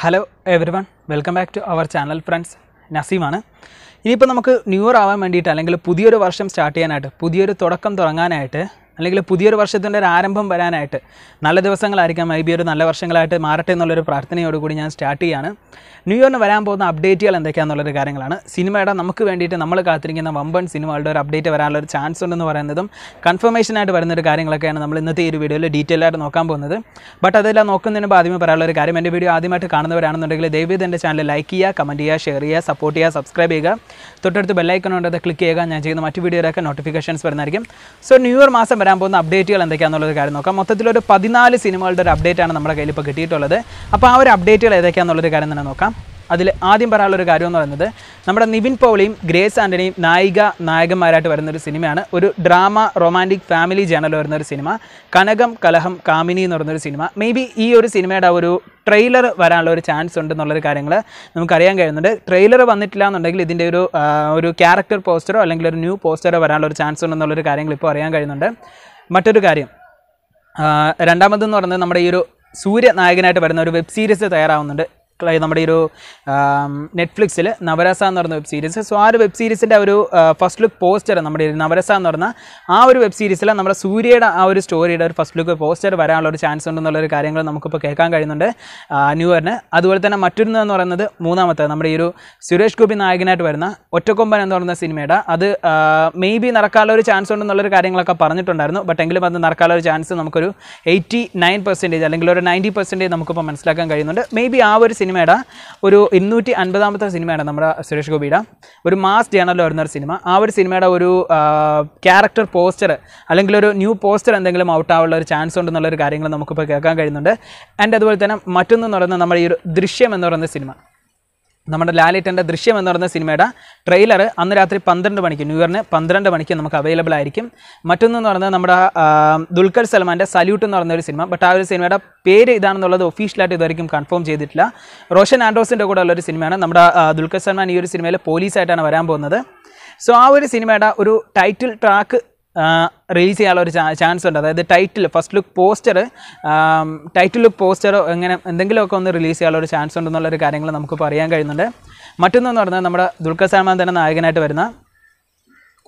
Hello everyone welcome back to our channel friends നസീമാണ് ഇനിയിപ്പോൾ നമുക്ക് ന്യൂ ഇയർ ആവാൻ വേണ്ടിയിട്ട് അല്ലെങ്കിൽ പുതിയൊരു വർഷം സ്റ്റാർട്ട് ചെയ്യാനായിട്ട് പുതിയൊരു തുടക്കം തുടങ്ങാനായിട്ട് അല്ലെങ്കിൽ പുതിയൊരു വർഷത്തിൻ്റെ ഒരു ആരംഭം വരാനായിട്ട് നല്ല ദിവസങ്ങളായിരിക്കാം മേ ബി ഒരു നല്ല വർഷങ്ങളായിട്ട് മാറട്ടെ എന്നുള്ളൊരു പ്രാർത്ഥനയോടുകൂടി ഞാൻ സ്റ്റാർട്ട് ചെയ്യാണ് ന്യൂ ഇയറിന് വരാൻ പോകുന്ന അപ്ഡേറ്റുകൾ എന്തൊക്കെയാണെന്നുള്ളൊരു കാര്യങ്ങളാണ് സിനിമയുടെ നമുക്ക് വേണ്ടിയിട്ട് നമ്മൾ കാത്തിരിക്കുന്ന വമ്പൻ സിനിമകളുടെ ഒരു അപ്ഡേറ്റ് വരാനുള്ള ഒരു ചാൻസ് ഉണ്ടെന്ന് പറയുന്നതും കൺഫർമേഷനായിട്ട് വരുന്നൊരു കാര്യങ്ങളൊക്കെയാണ് നമ്മൾ ഇന്നത്തെ ഈ ഒരു വീഡിയോയിൽ ഡീറ്റെയിൽ ആയിട്ട് നോക്കാൻ പോകുന്നത് ബട്ട് അതെല്ലാം നോക്കുന്നതിന് മുമ്പ് ആദ്യമേ പറയാനുള്ള ഒരു കാര്യം എൻ്റെ വീഡിയോ ആദ്യമായിട്ട് കാണുന്നവരാണെന്നുണ്ടെങ്കിൽ ദയവീത് എൻ്റെ ചാനൽ ലൈക്ക് ചെയ്യുക കമൻറ്റ് ചെയ്യുക ഷെയർ ചെയ്യുക സപ്പോർട്ട് ചെയ്യുക സബ്സ്ക്രൈബ് ചെയ്യുക തൊട്ടടുത്ത് ബെല്ലൈക്കൺ ഉണ്ട് ക്ലിക്ക് ചെയ്യുക ഞാൻ ചെയ്യുന്ന മറ്റു വീഡിയോയിലൊക്കെ നോട്ടിഫിക്കേഷൻസ് വരുന്നതായിരിക്കും സോ ന്യൂ ഇയർ മാസം വരാൻ പോകുന്ന അപ്ഡേറ്റുകൾ എന്തൊക്കെയാണെന്നുള്ളൊരു കാര്യം നോക്കാം മൊത്തത്തിലൊരു പതിനാല് സിനിമകളുടെ ഒരു അപ്ഡേറ്റാണ് നമ്മുടെ കയ്യിൽ ഇപ്പോൾ കിട്ടിയിട്ടുള്ളത് അപ്പോൾ ആ ഒരു അപ്ഡേറ്റുകൾ ഏതൊക്കെയാണെന്നുള്ളൊരു കാര്യം തന്നെ നോക്കാം അതിൽ ആദ്യം പറയാനുള്ളൊരു കാര്യം എന്ന് പറയുന്നത് നമ്മുടെ നിവിൻ പോളിയും ഗ്രേസ് ആൻ്റണിയും നായിക നായകന്മാരായിട്ട് വരുന്ന ഒരു സിനിമയാണ് ഒരു ഡ്രാമ റൊമാൻറ്റിക് ഫാമിലി ജേണൽ വരുന്നൊരു ഒരു സിനിമ കനകം കലഹം കാമിനി എന്ന് പറയുന്നൊരു സിനിമ മേ ബി ഈ ഒരു സിനിമയുടെ ഒരു ട്രെയിലർ വരാനുള്ള ഒരു ചാൻസ് ഉണ്ടെന്നുള്ളൊരു കാര്യങ്ങൾ നമുക്കറിയാൻ കഴിയുന്നുണ്ട് ട്രെയിലർ വന്നിട്ടില്ല എന്നുണ്ടെങ്കിൽ ഇതിൻ്റെ ഒരു ഒരു ക്യാരക്ടർ പോസ്റ്ററോ അല്ലെങ്കിൽ ഒരു ന്യൂ പോസ്റ്ററോ വരാനുള്ള ഒരു ചാൻസ് ഉണ്ടെന്നുള്ളൊരു കാര്യങ്ങൾ ഇപ്പോൾ അറിയാൻ കഴിയുന്നുണ്ട് മറ്റൊരു കാര്യം രണ്ടാമതെന്ന് പറയുന്നത് നമ്മുടെ ഈ ഒരു സൂര്യ നായകനായിട്ട് വരുന്ന ഒരു വെബ് സീരീസ് തയ്യാറാവുന്നുണ്ട് നമ്മുടെ ഒരു നെറ്റ്ഫ്ലിക്സിൽ നവരസ എന്ന് പറയുന്ന വെബ് സീരീസ് സോ ആ ഒരു വെബ് സീരീസിൻ്റെ ഒരു ഫസ്റ്റ് ലുക്ക് പോസ്റ്റർ നമ്മുടെ നവരസ എന്ന് പറഞ്ഞ ആ ഒരു വെബ് സീരീസിൽ നമ്മുടെ സൂര്യയുടെ ആ ഒരു സ്റ്റോറിയുടെ ഒരു ഫസ്റ്റ് ലുക്ക് പോസ്റ്റർ വരാനുള്ള ഒരു ചാൻസ് ഉണ്ടെന്നുള്ള ഒരു കാര്യങ്ങൾ നമുക്കിപ്പോൾ കേൾക്കാൻ കഴിയുന്നുണ്ട് ന്യൂ ഇയറിന് അതുപോലെ തന്നെ മറ്റൊന്ന് എന്ന് പറയുന്നത് മൂന്നാമത്തെ നമ്മുടെ ഈ ഒരു സുരേഷ് ഗോപി നായകനായിട്ട് വരുന്ന ഒറ്റക്കൊമ്പൻ എന്ന് പറയുന്ന സിനിമയുടെ അത് മേ ബി നടക്കാനുള്ള ഒരു ചാൻസ് ഉണ്ടെന്നുള്ളൊരു കാര്യങ്ങളൊക്കെ പറഞ്ഞിട്ടുണ്ടായിരുന്നു ബട്ട് എങ്കിലും അത് നടക്കാനുള്ള ഒരു ചാൻസ് നമുക്കൊരു എയ്റ്റി നയൻ പെർസെൻറ്റേജ് അല്ലെങ്കിൽ ഒരു നയൻറ്റി പെർസെൻറ്റേജ് നമുക്കിപ്പോൾ മനസ്സിലാക്കാൻ കഴിയുന്നുണ്ട് മേ ബി ആ ഒരു സിനിമയുടെ ഒരു ഇരുന്നൂറ്റി അൻപതാമത്തെ സിനിമയാണ് നമ്മുടെ സുരേഷ് ഗോപിയുടെ ഒരു മാസ് ജേണലിൽ വരുന്ന ഒരു സിനിമ ആ ഒരു സിനിമയുടെ ഒരു ക്യാരക്ടർ പോസ്റ്റർ അല്ലെങ്കിൽ ഒരു ന്യൂ പോസ്റ്റർ എന്തെങ്കിലും ഔട്ട് ആവാനുള്ള ഒരു ചാൻസ് ഉണ്ടെന്നുള്ള ഒരു കാര്യങ്ങൾ നമുക്കിപ്പോൾ കേൾക്കാൻ കഴിയുന്നുണ്ട് ആൻഡ് അതുപോലെ തന്നെ മറ്റൊന്ന് പറയുന്നത് നമ്മുടെ ഈ ഒരു ദൃശ്യം എന്ന് പറയുന്ന സിനിമ നമ്മുടെ ലാലിറ്റൻ്റെ ദൃശ്യം എന്ന് പറയുന്ന സിനിമയുടെ ട്രെയിലർ അന്ന് രാത്രി പന്ത്രണ്ട് മണിക്ക് ന്യൂ ഇയറിന് പന്ത്രണ്ട് മണിക്ക് നമുക്ക് അവൈലബിൾ ആയിരിക്കും മറ്റൊന്നെന്ന് പറയുന്നത് നമ്മുടെ ദുൽഖർ സൽമാൻ്റെ സല്യൂട്ട് എന്ന് പറയുന്ന ഒരു സിനിമ ബട്ട് ആ ഒരു സിനിമയുടെ പേര് ഇതാണെന്നുള്ളത് ഒഫീഷ്യലായിട്ട് ഇതുവരെയും കൺഫേം ചെയ്തിട്ടില്ല റോഷൻ ആൻഡ്രോസിൻ്റെ കൂടെ ഉള്ളൊരു സിനിമയാണ് നമ്മുടെ ദുൽഖർ സൽമാൻ ഈ ഒരു സിനിമയിൽ പോലീസായിട്ടാണ് വരാൻ പോകുന്നത് സോ ആ ഒരു സിനിമയുടെ ഒരു ടൈറ്റിൽ ട്രാക്ക് റിലീസ് ചെയ്യാനുള്ള ഒരു ചാൻസ് ഉണ്ട് അതായത് title first look poster title look poster എങ്ങനെ എന്തെങ്കിലുമൊക്കെ ഒന്ന് റിലീസ് ചെയ്യാനുള്ള ഒരു ചാൻസ് ഉണ്ടെന്നുള്ളൊരു കാര്യങ്ങൾ നമുക്ക് പറയാൻ കഴിയുന്നുണ്ട് മറ്റൊന്നെന്ന് പറഞ്ഞാൽ നമ്മുടെ ദുൽഖർ സൽമാൻ തന്നെ നായകനായിട്ട് വരുന്ന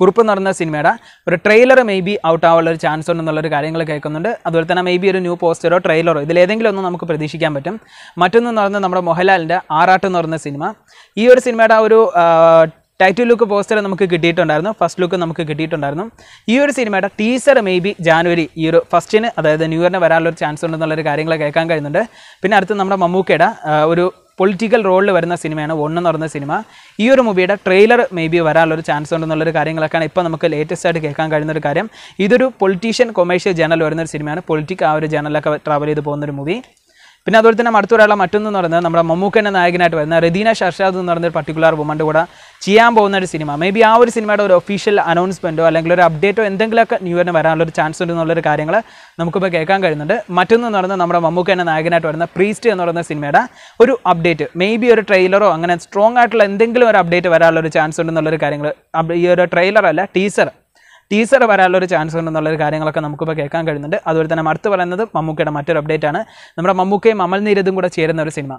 കുറിപ്പ് പറയുന്ന സിനിമയുടെ ഒരു ട്രെയിലർ മേ ബി ഔട്ട് ആവാനുള്ള ഒരു ചാൻസ് ഉണ്ടെന്നുള്ളൊരു കാര്യങ്ങൾ കേൾക്കുന്നുണ്ട് അതുപോലെ തന്നെ മേ ബി ഒരു ന്യൂ പോസ്റ്ററോ ട്രെയിലറോ ഇതിലേതെങ്കിലും ഒന്ന് നമുക്ക് പ്രതീക്ഷിക്കാൻ പറ്റും മറ്റൊന്നെന്ന് പറഞ്ഞാൽ നമ്മുടെ മോഹൻലാലിൻ്റെ ആറാട്ട് എന്ന് പറയുന്ന സിനിമ ഈ ഒരു സിനിമയുടെ ഒരു ടൈറ്റിൽ ലുക്ക് പോസ്റ്റർ നമുക്ക് കിട്ടിയിട്ടുണ്ടായിരുന്നു ഫസ്റ്റ് ലുക്ക് നമുക്ക് കിട്ടിയിട്ടുണ്ടായിരുന്നു ഈ ഒരു സിനിമയുടെ ടീസർ മേ ബി ജാനുവരി ഈ ഒരു ഫസ്റ്റിന് അതായത് ന്യൂ ഇയറിന് വരാനുള്ള ഒരു ചാൻസ് ഉണ്ടെന്നുള്ളൊരു കാര്യങ്ങൾ കേൾക്കാൻ കഴിയുന്നുണ്ട് പിന്നെ അടുത്ത് നമ്മുടെ മമ്മൂക്കയുടെ ഒരു പൊളിറ്റിക്കൽ റോളിൽ വരുന്ന സിനിമയാണ് എന്ന് പറയുന്ന സിനിമ ഈ ഒരു മൂവിയുടെ ട്രെയിലർ മേ ബി വരാനുള്ളൊരു ചാൻസ് ഉണ്ടെന്നുള്ളൊരു കാര്യങ്ങളൊക്കെയാണ് ഇപ്പോൾ നമുക്ക് ലേറ്റസ്റ്റ് ആയിട്ട് കേൾക്കാൻ കഴിയുന്ന ഒരു കാര്യം ഇതൊരു പൊളിറ്റീഷ്യൻ കൊമേഴ്ഷ്യൽ ജേണൽ വരുന്ന ഒരു സിനിമയാണ് പൊളിറ്റിക് ആ ഒരു ജേണലൊക്കെ ട്രാവൽ ചെയ്ത് പോകുന്ന ഒരു മൂവി പിന്നെ അതുപോലെ തന്നെ അടുത്ത ഒരാളെ മറ്റൊന്ന് പറയുന്നത് നമ്മുടെ മമ്മൂക്ക എന്ന നായകനായിട്ട് വരുന്ന റെദീന ഷർഷാദ് എന്ന് പറയുന്ന ഒരു പർട്ടിക്കുലർ വുമൻ്റെ കൂടെ ചെയ്യാൻ പോകുന്ന ഒരു സിനിമ മേ ബി ആ ഒരു സിനിമയുടെ ഒരു ഒഫീഷ്യൽ അനൗൺസ്മെൻറ്റോ അല്ലെങ്കിൽ ഒരു അപ്ഡേറ്റോ എന്തെങ്കിലുമൊക്കെ ന്യൂ ഇയറിന് വരാനുള്ള ഒരു ചാൻസ് ഉണ്ട് എന്നുള്ളൊരു കാര്യങ്ങൾ നമുക്കിപ്പോൾ കേൾക്കാൻ കഴിയുന്നുണ്ട് മറ്റൊന്ന് എന്ന് പറയുന്നത് നമ്മുടെ മമ്മൂക്ക എന്ന നായകനായിട്ട് വരുന്ന പ്രീസ്റ്റ് എന്ന് പറയുന്ന സിനിമയുടെ ഒരു അപ്ഡേറ്റ് മേ ബി ഒരു ട്രെയിലറോ അങ്ങനെ സ്ട്രോങ് ആയിട്ടുള്ള എന്തെങ്കിലും ഒരു അപ്ഡേറ്റ് വരാനുള്ള ഒരു ചാൻസ് ഉണ്ടെന്നുള്ളൊരു കാര്യങ്ങൾ ഈ ഒരു ട്രെയിലറല്ല ടീസർ ടീസർ വരാനുള്ള ഒരു ചാൻസ് ഉണ്ടെന്നുള്ള ഒരു കാര്യങ്ങളൊക്കെ നമുക്കിപ്പോൾ കേൾക്കാൻ കഴിയുന്നുണ്ട് അതുപോലെ തന്നെ അടുത്ത് പറയുന്നത് മമ്മൂക്കയുടെ മറ്റൊരു അപ്ഡേറ്റ് ആണ് നമ്മുടെ മമ്മൂക്കയും അമൽ നീരദും കൂടെ ചേരുന്ന ഒരു സിനിമ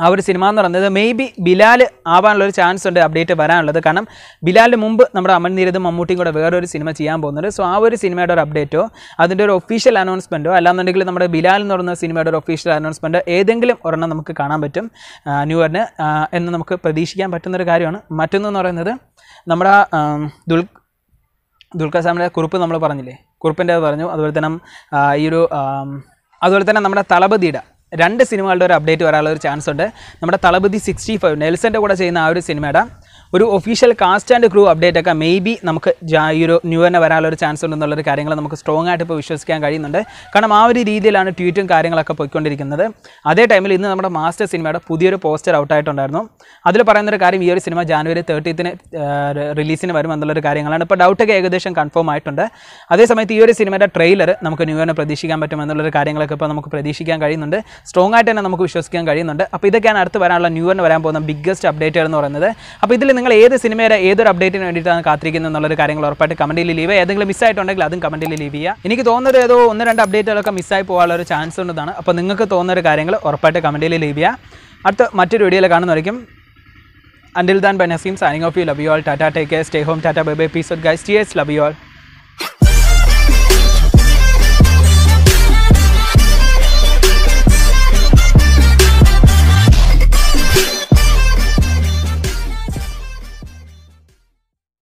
ആ ഒരു സിനിമ എന്ന് പറയുന്നത് മേ ബി ബിലാൽ ആവാനുള്ള ഒരു ചാൻസ് ഉണ്ട് അപ്ഡേറ്റ് വരാനുള്ളത് കാരണം ബിലാലിന് മുമ്പ് നമ്മുടെ നീരതും മമ്മൂട്ടിയും കൂടെ വേറൊരു സിനിമ ചെയ്യാൻ പോകുന്നുണ്ട് സോ ആ ഒരു സിനിമയുടെ ഒരു അപ്ഡേറ്റോ അതിൻ്റെ ഒരു ഒഫീഷ്യൽ അനൗൺസ്മെൻറ്റോ അല്ലാന്നുണ്ടെങ്കിൽ നമ്മുടെ ബിലാൽ എന്ന് പറയുന്ന സിനിമയുടെ ഒരു ഒഫീഷ്യൽ അനൗൺസ്മെൻറ്റ് ഏതെങ്കിലും ഒരെണ്ണം നമുക്ക് കാണാൻ പറ്റും ന്യൂ ഇയറിന് എന്ന് നമുക്ക് പ്രതീക്ഷിക്കാൻ പറ്റുന്നൊരു കാര്യമാണ് മറ്റൊന്നെന്ന് പറയുന്നത് നമ്മുടെ ദുൽ ദുൽഖർ സാമിൻ്റെ കുറിപ്പ് നമ്മൾ പറഞ്ഞില്ലേ കുറിപ്പിൻ്റെ പറഞ്ഞു അതുപോലെ തന്നെ ഈ ഒരു അതുപോലെ തന്നെ നമ്മുടെ തളപതിയുടെ രണ്ട് സിനിമകളുടെ ഒരു അപ്ഡേറ്റ് വരാനുള്ള ഒരു ചാൻസ് ഉണ്ട് നമ്മുടെ തളപതി സിക്സ്റ്റി ഫൈവ് നെൽസൻ്റെ കൂടെ ചെയ്യുന്ന ആ ഒരു സിനിമയുടെ ഒരു official cast and crew update ഒക്കെ മേ ബി നമുക്ക് ഈ ഒരു ന്യൂ തന്നെ വരാനുള്ള ഒരു ചാൻസ് ഉണ്ടെന്നുള്ളൊരു കാര്യങ്ങൾ നമുക്ക് സ്ട്രോങ് ആയിട്ട് ഇപ്പോൾ വിശ്വസിക്കാൻ കഴിയുന്നുണ്ട് കാരണം ആ ഒരു രീതിയിലാണ് ട്വീറ്റും കാര്യങ്ങളൊക്കെ പോയിക്കൊണ്ടിരിക്കുന്നത് അതേ ടൈമിൽ ഇന്ന് നമ്മുടെ മാസ്റ്റർ സിനിമയുടെ പുതിയൊരു പോസ്റ്റർ ഔട്ടായിട്ടുണ്ടായിരുന്നു അതിൽ പറയുന്നൊരു കാര്യം ഈ ഒരു സിനിമ ജാനുവരി തേർട്ടീത്തിന് റിലീസിന് വരും എന്നുള്ളൊരു കാര്യങ്ങളാണ് ഇപ്പോൾ ഡൗട്ടൊക്കെ ഏകദേശം കൺഫേം ആയിട്ടുണ്ട് അതേസമയത്ത് ഈ ഒരു സിനിമയുടെ ട്രെയിലർ നമുക്ക് ന്യൂ തന്നെ പ്രതീക്ഷിക്കാൻ പറ്റും എന്നുള്ളൊരു കാര്യങ്ങളൊക്കെ ഇപ്പോൾ നമുക്ക് പ്രതീക്ഷിക്കാൻ കഴിയുന്നുണ്ട് സ്ട്രോങ് ആയിട്ട് തന്നെ നമുക്ക് വിശ്വസിക്കാൻ കഴിയുന്നുണ്ട് അപ്പോൾ ഇതൊക്കെയാണ് അടുത്ത് വരാനുള്ള ന്യൂ തന്നെ വരാൻ പോകുന്ന ബിഗ്ഗസ്റ്റ് അപ്ഡേറ്റുകൾ എന്ന് പറയുന്നത് അപ്പോൾ ഇതിൽ നിങ്ങൾ ഏത് സിനിമയുടെ ഏതൊരു അപ്ഡേറ്റിന് വേണ്ടിയിട്ടാണ് കാത്തിരിക്കുന്നത് എന്നുള്ളൊരു കാര്യങ്ങൾ ഉറപ്പായിട്ട് കമന്റിൽ ലീവ് ഏതെങ്കിലും മിസ്സായിട്ടുണ്ടെങ്കിൽ അതും കമന്റിൽ ലീവ് ചെയ്യുക എനിക്ക് തോന്നുന്നത് ഏതോ ഒന്ന് രണ്ട് അപ്ഡേറ്റുകളൊക്കെ മിസ്സായി പോകാനുള്ള ഒരു ചാൻസ് ഉണ്ടെന്നാണ് അപ്പോൾ നിങ്ങൾക്ക് തോന്നുന്ന ഒരു കാര്യങ്ങൾ ഉറപ്പായിട്ട് കമന്റിൽ ലീവ് ചെയ്യുക അടുത്ത മറ്റൊരു വീഡിയോയിൽ കാണുന്നതായിരിക്കും Until then by Nasim signing off you. Love you all. Tata, take care. Stay home. Tata, bye bye. Peace out, guys. Cheers. Love you all.